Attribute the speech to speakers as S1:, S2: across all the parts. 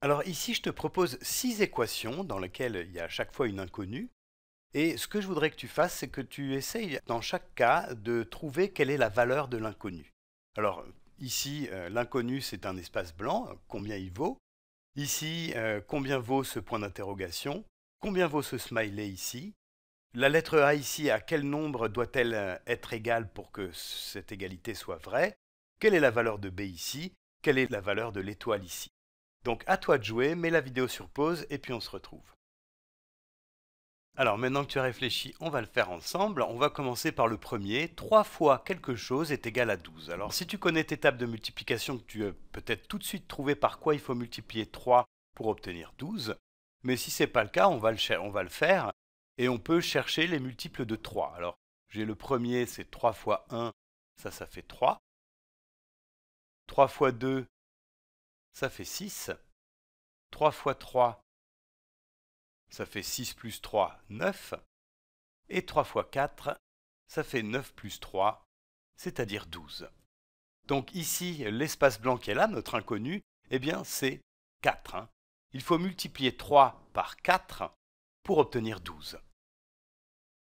S1: Alors ici, je te propose six équations dans lesquelles il y a à chaque fois une inconnue. Et ce que je voudrais que tu fasses, c'est que tu essayes dans chaque cas de trouver quelle est la valeur de l'inconnu. Alors ici, euh, l'inconnu, c'est un espace blanc, combien il vaut. Ici, euh, combien vaut ce point d'interrogation Combien vaut ce smiley ici La lettre A ici, à quel nombre doit-elle euh, être égale pour que cette égalité soit vraie Quelle est la valeur de B ici Quelle est la valeur de l'étoile ici donc à toi de jouer, mets la vidéo sur pause et puis on se retrouve. Alors maintenant que tu as réfléchi, on va le faire ensemble. On va commencer par le premier. 3 fois quelque chose est égal à 12. Alors si tu connais tes tables de multiplication, tu as peut-être tout de suite trouvé par quoi il faut multiplier 3 pour obtenir 12. Mais si ce n'est pas le cas, on va le, on va le faire et on peut chercher les multiples de 3. Alors j'ai le premier, c'est 3 fois 1, ça, ça fait 3. 3 fois 2, ça fait 6. 3 fois 3, ça fait 6 plus 3, 9. Et 3 fois 4, ça fait 9 plus 3, c'est-à-dire 12. Donc ici, l'espace blanc qui est là, notre inconnu, eh bien c'est 4. Hein. Il faut multiplier 3 par 4 pour obtenir 12.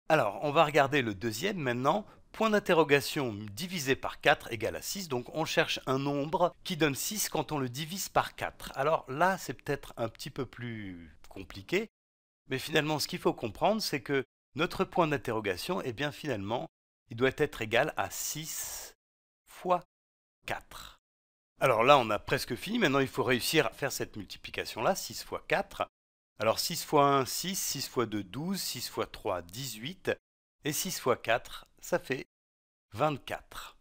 S1: Alors, on va regarder le deuxième maintenant Point d'interrogation divisé par 4 égale à 6, donc on cherche un nombre qui donne 6 quand on le divise par 4. Alors là, c'est peut-être un petit peu plus compliqué, mais finalement, ce qu'il faut comprendre, c'est que notre point d'interrogation, eh bien finalement, il doit être égal à 6 fois 4. Alors là, on a presque fini. Maintenant, il faut réussir à faire cette multiplication-là, 6 fois 4. Alors 6 fois 1, 6, 6 fois 2, 12, 6 fois 3, 18, et 6 fois 4, ça fait 24.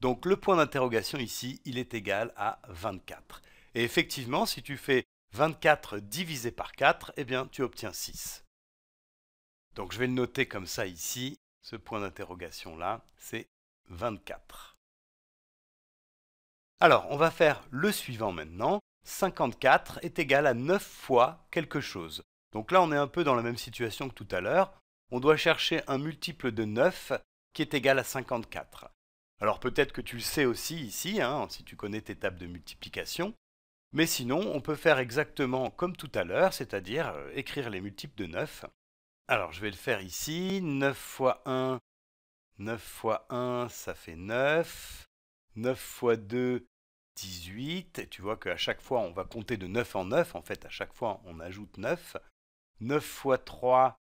S1: Donc le point d'interrogation ici, il est égal à 24. Et effectivement, si tu fais 24 divisé par 4, eh bien tu obtiens 6. Donc je vais le noter comme ça ici, ce point d'interrogation là, c'est 24. Alors on va faire le suivant maintenant. 54 est égal à 9 fois quelque chose. Donc là on est un peu dans la même situation que tout à l'heure on doit chercher un multiple de 9 qui est égal à 54. Alors peut-être que tu le sais aussi ici, hein, si tu connais tes tables de multiplication, mais sinon on peut faire exactement comme tout à l'heure, c'est-à-dire euh, écrire les multiples de 9. Alors je vais le faire ici, 9 fois 1, 9 fois 1 ça fait 9, 9 fois 2 18, et tu vois qu'à chaque fois on va compter de 9 en 9, en fait à chaque fois on ajoute 9, 9 fois 3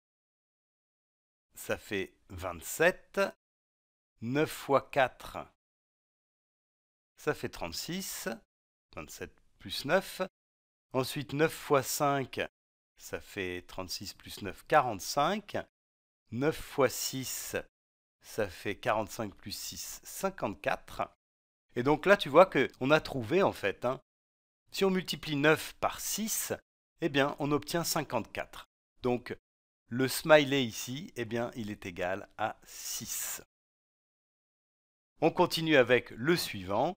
S1: ça fait 27. 9 fois 4, ça fait 36. 27 plus 9. Ensuite, 9 fois 5, ça fait 36 plus 9, 45. 9 fois 6, ça fait 45 plus 6, 54. Et donc là, tu vois qu'on a trouvé en fait. Hein. si on multiplie 9 par 6, eh bien, on obtient 54. Donc, le smiley ici, eh bien, il est égal à 6. On continue avec le suivant.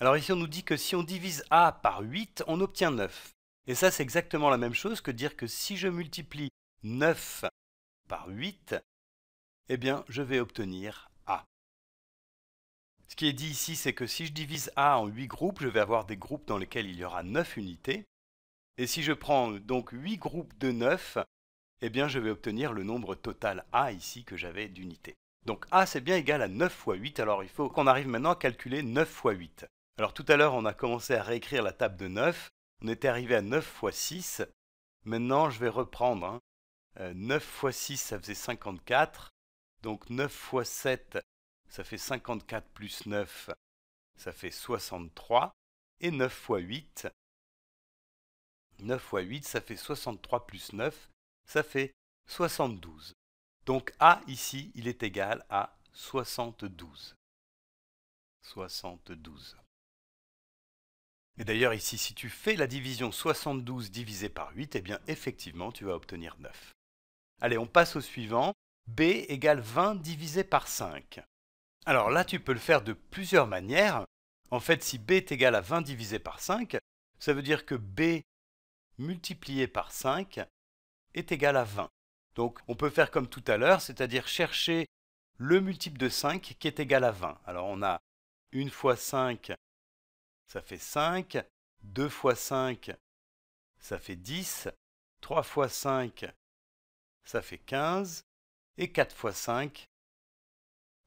S1: Alors ici, on nous dit que si on divise A par 8, on obtient 9. Et ça, c'est exactement la même chose que dire que si je multiplie 9 par 8, eh bien, je vais obtenir A. Ce qui est dit ici, c'est que si je divise A en 8 groupes, je vais avoir des groupes dans lesquels il y aura 9 unités. Et si je prends donc 8 groupes de 9, eh bien je vais obtenir le nombre total A ici que j'avais d'unités. Donc A c'est bien égal à 9 fois 8, alors il faut qu'on arrive maintenant à calculer 9 fois 8. Alors tout à l'heure on a commencé à réécrire la table de 9, on était arrivé à 9 fois 6, maintenant je vais reprendre. 9 hein. euh, fois 6 ça faisait 54, donc 9 fois 7 ça fait 54 plus 9, ça fait 63, et 9 fois 8, 9 fois 8 ça fait 63 plus 9, ça fait 72. Donc A ici, il est égal à 72. 72. Et d'ailleurs ici, si tu fais la division 72 divisé par 8, eh bien effectivement, tu vas obtenir 9. Allez, on passe au suivant. B égale 20 divisé par 5. Alors là, tu peux le faire de plusieurs manières. En fait, si B est égal à 20 divisé par 5, ça veut dire que B multiplié par 5 est égal à 20. Donc on peut faire comme tout à l'heure, c'est-à-dire chercher le multiple de 5 qui est égal à 20. Alors on a 1 fois 5, ça fait 5, 2 fois 5, ça fait 10, 3 fois 5, ça fait 15, et 4 fois 5,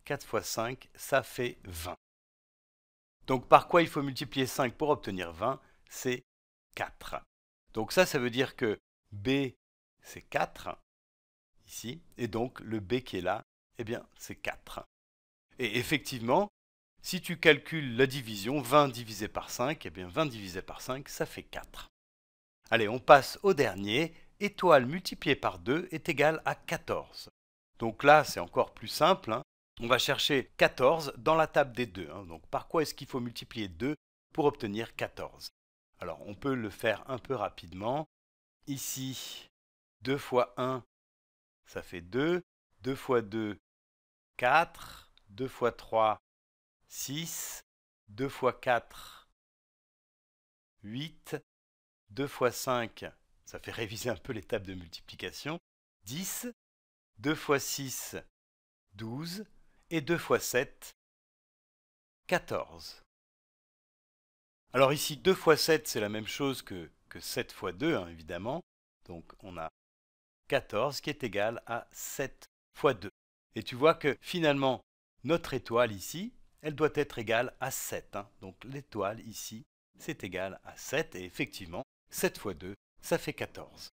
S1: 4 fois 5, ça fait 20. Donc par quoi il faut multiplier 5 pour obtenir 20 C'est 4. Donc ça, ça veut dire que B c'est 4, ici, et donc le B qui est là, eh bien, c'est 4. Et effectivement, si tu calcules la division, 20 divisé par 5, eh bien 20 divisé par 5, ça fait 4. Allez, on passe au dernier. Étoile multipliée par 2 est égale à 14. Donc là, c'est encore plus simple. Hein. On va chercher 14 dans la table des 2. Hein. Donc par quoi est-ce qu'il faut multiplier 2 pour obtenir 14 Alors, on peut le faire un peu rapidement. Ici, 2 fois 1, ça fait 2. 2 fois 2, 4. 2 fois 3, 6. 2 fois 4, 8. 2 fois 5, ça fait réviser un peu l'étape de multiplication, 10. 2 fois 6, 12. Et 2 fois 7, 14. Alors ici, 2 fois 7, c'est la même chose que, 7 fois 2, hein, évidemment. Donc on a 14, qui est égal à 7 fois 2. Et tu vois que finalement, notre étoile ici, elle doit être égale à 7. Hein. Donc l'étoile ici, c'est égal à 7. Et effectivement, 7 fois 2, ça fait 14.